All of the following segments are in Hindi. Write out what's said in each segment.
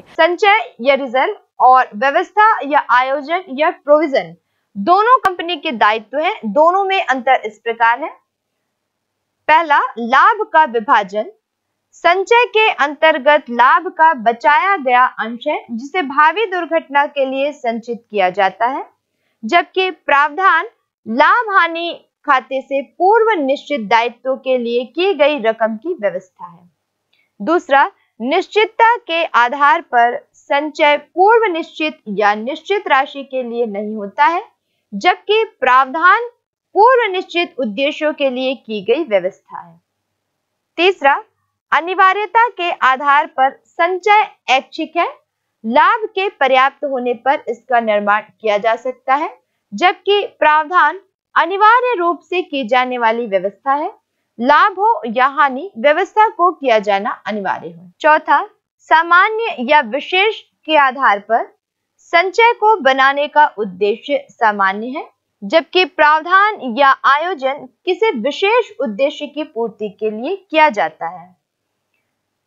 के संचय या रिजर्व और व्यवस्था या आयोजन या प्रोविजन दोनों कंपनी के दायित्व हैं दोनों में अंतर इस प्रकार है पहला लाभ का विभाजन संचय के अंतर्गत लाभ का बचाया गया अंश है जिसे भावी दुर्घटना के लिए संचित किया जाता है जबकि प्रावधान लाभ हानि खाते से पूर्व निश्चित दायित्व के लिए की गई रकम की व्यवस्था है दूसरा निश्चितता के आधार पर संचय पूर्व निश्चित या निश्चित राशि के लिए नहीं होता है जबकि प्रावधान पूर्व निश्चित उद्देश्यों के लिए की गई व्यवस्था है तीसरा अनिवार्यता के आधार पर संचय ऐच्छिक है लाभ के पर्याप्त होने पर इसका निर्माण किया जा सकता है जबकि प्रावधान अनिवार्य रूप से की जाने वाली व्यवस्था है लाभ हो या हानि व्यवस्था को किया जाना अनिवार्य हो चौथा सामान्य या विशेष के आधार पर संचय को बनाने का उद्देश्य सामान्य है जबकि प्रावधान या आयोजन किसी विशेष उद्देश्य की पूर्ति के लिए किया जाता है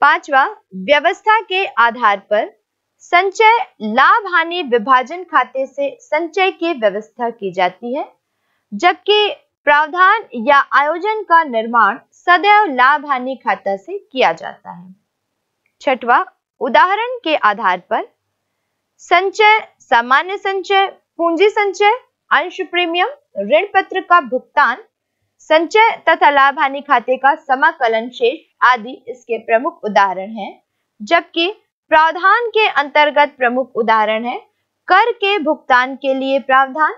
पांचवा व्यवस्था के आधार पर संचय लाभ हानि विभाजन खाते से संचय की व्यवस्था की जाती है जबकि प्रावधान या आयोजन का निर्माण सदैव लाभ हानि खाता से किया जाता है छठवा उदाहरण के आधार पर संचय सामान्य संचय पूंजी संचय अंश प्रीमियम ऋण पत्र का भुगतान संचय तथा लाभ हानि खाते का समाकलन शेष आदि इसके प्रमुख उदाहरण हैं जबकि प्रावधान के अंतर्गत प्रमुख उदाहरण है कर के भुगतान के लिए प्रावधान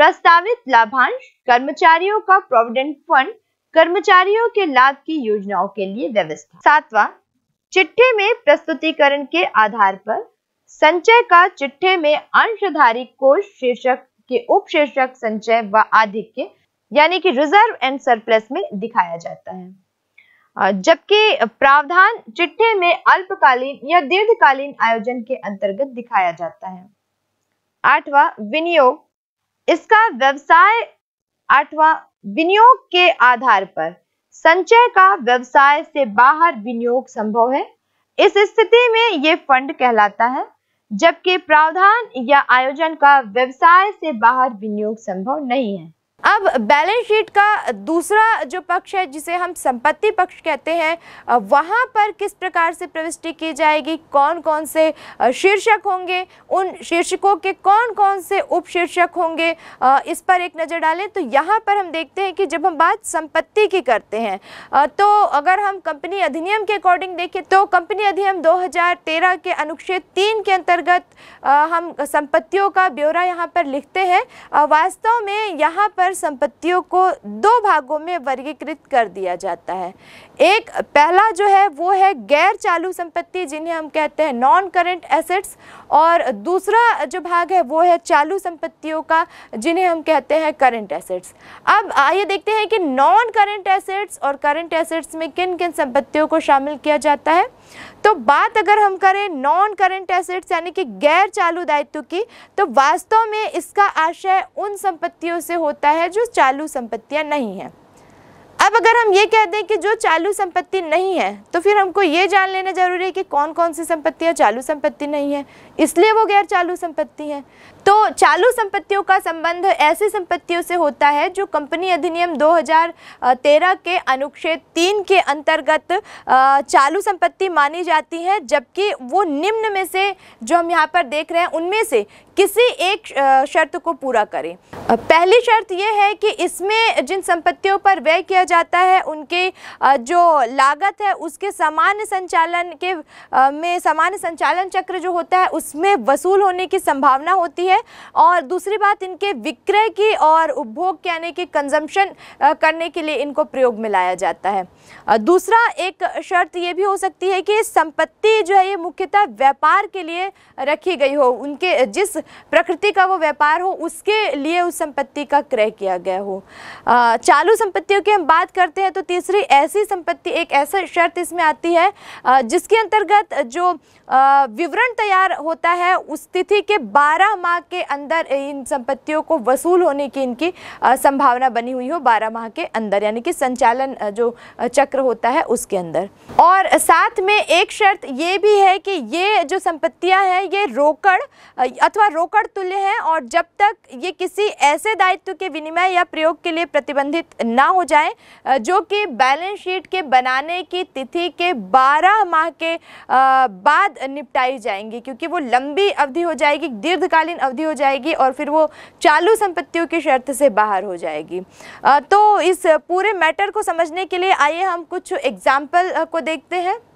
प्रस्तावित लाभांश कर्मचारियों का प्रोविडेंट फंड कर्मचारियों के लाभ की योजनाओं के लिए व्यवस्था सातवा चिट्ठे में प्रस्तुतिकरण के आधार पर संचय का चिट्ठे में अंशधारी कोष शीर्षक के उपशीर्षक संचय व आधिक्य यानी कि रिजर्व एंड सरप्लस में दिखाया जाता है जबकि प्रावधान चिट्ठे में अल्पकालीन या दीर्घकालीन आयोजन के अंतर्गत दिखाया जाता है आठवा विनियोग इसका व्यवसाय अथवा विनियोग के आधार पर संचय का व्यवसाय से बाहर विनियोग संभव है इस स्थिति में ये फंड कहलाता है जबकि प्रावधान या आयोजन का व्यवसाय से बाहर विनियोग संभव नहीं है अब बैलेंस शीट का दूसरा जो पक्ष है जिसे हम संपत्ति पक्ष कहते हैं वहाँ पर किस प्रकार से प्रविष्टि की जाएगी कौन कौन से शीर्षक होंगे उन शीर्षकों के कौन कौन से उपशीर्षक होंगे इस पर एक नज़र डालें तो यहाँ पर हम देखते हैं कि जब हम बात संपत्ति की करते हैं तो अगर हम कंपनी अधिनियम के अकॉर्डिंग देखें तो कंपनी अधिनियम दो के अनुच्छेद तीन के अंतर्गत हम संपत्तियों का ब्यौरा यहाँ पर लिखते हैं वास्तव में यहाँ पर संपत्तियों को दो भागों में वर्गीकृत कर दिया जाता है एक पहला जो है वो है गैर चालू संपत्ति जिन्हें हम कहते हैं नॉन करेंट एसेट्स और दूसरा जो भाग है वो है चालू संपत्तियों का जिन्हें हम कहते हैं करेंट एसेट्स अब आइए देखते हैं कि नॉन करेंट एसेट्स और करेंट एसेट्स में किन किन संपत्तियों को शामिल किया जाता है तो बात अगर हम करें नॉन करेंट एसेट्स यानी कि गैर चालू दायित्व की तो वास्तव में इसका आशय उन संपत्तियों से होता है है जो चालू संपत्तियाँ नहीं हैं अब अगर हम ये कह दें कि जो चालू संपत्ति नहीं है तो फिर हमको ये जान लेना जरूरी है कि कौन कौन सी संपत्तियाँ चालू संपत्ति नहीं है इसलिए वो गैर चालू संपत्ति हैं तो चालू संपत्तियों का संबंध ऐसी संपत्तियों से होता है जो कंपनी अधिनियम 2013 के अनुच्छेद तीन के अंतर्गत चालू संपत्ति मानी जाती हैं जबकि वो निम्न में से जो हम यहाँ पर देख रहे हैं उनमें से किसी एक शर्त को पूरा करें पहली शर्त यह है कि इसमें जिन संपत्तियों पर व्यय किया जाता है उनके जो लागत है उसके सामान्य संचालन के में सामान्य संचालन चक्र जो होता है उसमें वसूल होने की संभावना होती है और दूसरी बात इनके विक्रय की और उपभोग यानी कि कंजम्पशन करने के लिए इनको प्रयोग में लाया जाता है दूसरा एक शर्त ये भी हो सकती है कि संपत्ति जो है ये मुख्यतः व्यापार के लिए रखी गई हो उनके जिस प्रकृति का वो व्यापार हो उसके लिए उस संपत्ति का क्रय किया गया हो चालू संपत्तियों की हम बात करते हैं तो तीसरी ऐसी संपत्ति एक ऐसा शर्त इसमें आती है जिसके अंतर्गत जो विवरण तैयार होता है उस तिथि के 12 माह के अंदर इन संपत्तियों को वसूल होने की इनकी संभावना बनी हुई हो 12 माह के अंदर यानी कि संचालन जो चक्र होता है उसके अंदर और साथ में एक शर्त ये भी है कि ये जो संपत्तियां हैं ये रोकड़ अथवा रोकड़ तुल्य है और जब तक ये किसी ऐसे दायित्व के विनिमय या प्रयोग के लिए प्रतिबंधित ना हो जाए जो कि बैलेंस शीट के बनाने की तिथि के 12 माह के बाद निपटाई जाएंगी क्योंकि वो लंबी अवधि हो जाएगी दीर्घकालीन अवधि हो जाएगी और फिर वो चालू संपत्तियों की शर्त से बाहर हो जाएगी तो इस पूरे मैटर को समझने के लिए आइए हम कुछ एग्जाम्पल को देखते हैं